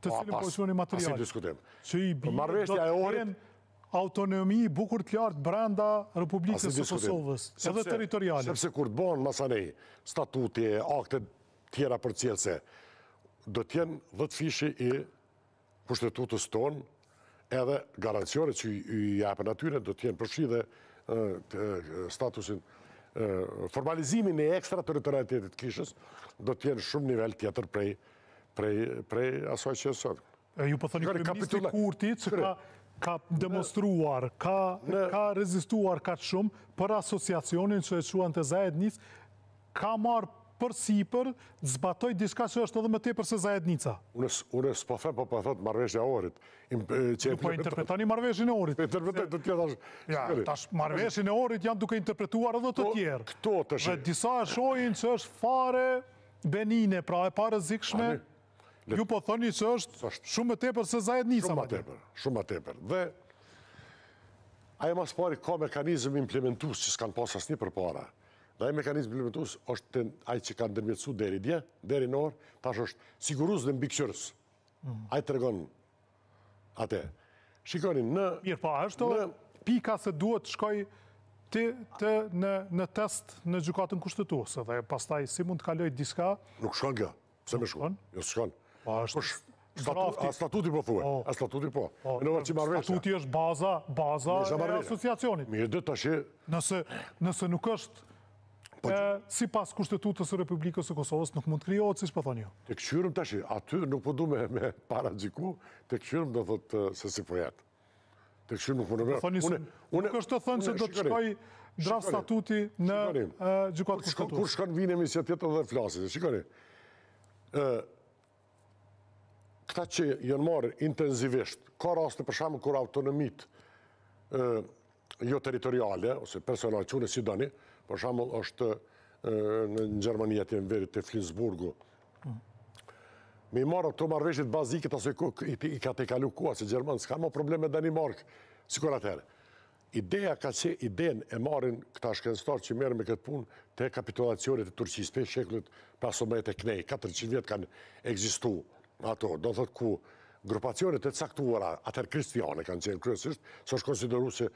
të cilin po shoni material. Asim diskutim. Që i bimë do të jenë autonomi bukur të lartë brenda Republikës së Kosovës, edhe territoriale. Sepse kur të bonë masanej, statuti, akte tjera për cilëse, do tjenë dhëtë fishi i pushtetutës tonë, edhe garancione që i japën atyre do tjenë dhe statusin formalizimin e ekstra teritorialitetit kishës, do tjenë shumë nivel tjetër prej prej aso që sot. Ju po thoni kërëministri Kurti që ka demonstruar, ka rezistuar ka shumë për asociacionin që e quen të Zajed Nica ka marë për sipër, zbatoj diska që është edhe më te përse Zajed Nica. Unë s'po the, po po thotë marveshja orit. Po interpretoni marveshjën e orit. Po interpretoni të tjetë ashtë. Ja, tash marveshjën e orit janë duke interpretuar edhe të po, tjerë. Këto të shi. Dhe disa e shojnë që është fare benine, pra e pa rëzikshme. Ju po thoni që është shumë më tepër se zajet nisa. Shumë më tepër, shumë më tepër. Dhe aje mas pari ka mekanizm implementus që s'kan pas asni për para. Dhe aje mekanizm implementus është të ajë që kanë dërmjëtsu deri dje, deri në orë, tash është sigurus dhe mbikëqërës. Mhm. Aje të regonë atë. Shikoni, në... Mirë pa, po, është o pika se duhet të shkoj ti të në, në test në gjukatën kushtetuese dhe pastaj si mund të kaloj diska... Nuk shkon kjo, pëse me shkon? Jo, shkon. Po, është... Po, a statuti po thuaj? A statuti po? statuti është baza, baza e asociacionit. Mirë dhe të ashe... Nëse, nëse nuk është, po, si pas kushtetutës e Republikës e Kosovës, nuk mund të kryohet, si shpa po thonë jo. Të këshyrëm të ashe, aty nuk po du me, me para gjiku, të këshyrëm dhe thotë se si po Të këshyrëm nuk po në mërë. Nuk është të thënë që do të shkoj draf statuti në gjikuat kushtetutës. Kur shkanë vinë emisjatet edhe flasit, shikoni. Shikoni këta që jënë marë intenzivisht, ka rastë për shemë kur autonomit jo teritoriale, ose personal që në Sidoni, për është në Gjermani jetë në verit të Flinsburgu. Me i marë këto marveshjet bazikët, aso i ka te kalu kua, Gjermani s'ka më probleme dhe një markë, si kur atërë. Ideja ka që idejnë e marën këta shkenstarë që merë me këtë punë të kapitulacionit e Turqis, 5 sheklët, 15 e knej, 400 vjetë kanë egzistuë ato, do thot ku grupacionet e caktuara, atër kristiane kanë qenë kryesisht, së është konsideru se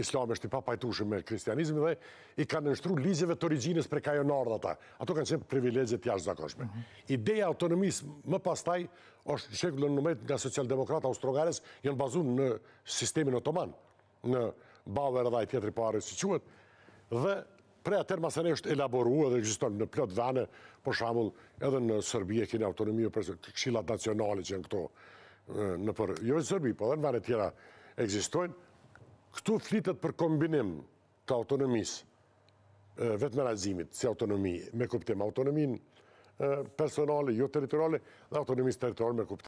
islam është i papajtushë me kristianizmi dhe i kanë nështru ligjeve të originës pre kajonar Ato kanë qenë privilegjet jashtë zakonshme. Ideja autonomisë më pastaj është shekullën në nëmet nga socialdemokrata austrogares jënë bazun në sistemin otoman, në Bauer dhe i tjetëri parës që quet, dhe Pre atër masën e është elaborua dhe gjithëton në plët dhane, për shambull edhe në Sërbi e kine autonomiju jo për këshilat nacionale që në këto në për, jo e Sërbi, po edhe në vare tjera egzistojnë, këtu flitet për kombinim të autonomisë, vetë me razimit, si autonomi, me kuptim, autonomin personale, jo teritorali, dhe autonomis teritorali me kuptim.